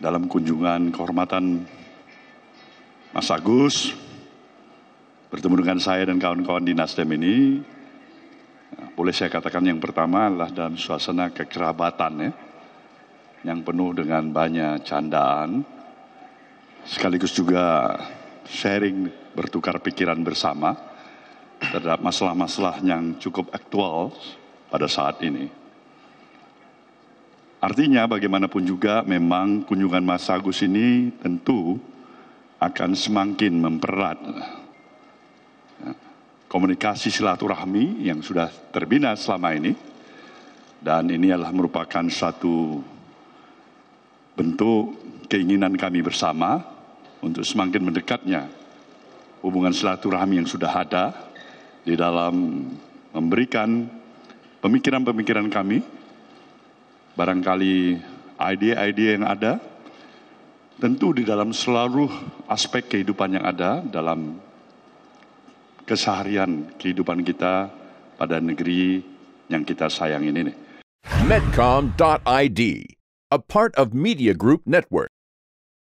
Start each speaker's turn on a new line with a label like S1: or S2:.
S1: dalam kunjungan kehormatan Mas Agus bertemu dengan saya dan kawan-kawan di Nasdem ini boleh saya katakan yang pertama adalah dalam suasana kekerabatan ya yang penuh dengan banyak candaan sekaligus juga sharing bertukar pikiran bersama terhadap masalah-masalah yang cukup aktual pada saat ini. Artinya bagaimanapun juga memang kunjungan Mas Agus ini tentu akan semakin mempererat ya, komunikasi silaturahmi yang sudah terbina selama ini dan ini adalah merupakan satu bentuk keinginan kami bersama untuk semakin mendekatnya hubungan silaturahmi yang sudah ada di dalam memberikan pemikiran-pemikiran kami barangkali ide-ide yang ada, tentu di dalam seluruh aspek kehidupan yang ada dalam keseharian kehidupan kita pada negeri yang kita sayang ini. Medcom.id, a part of Media Group Network.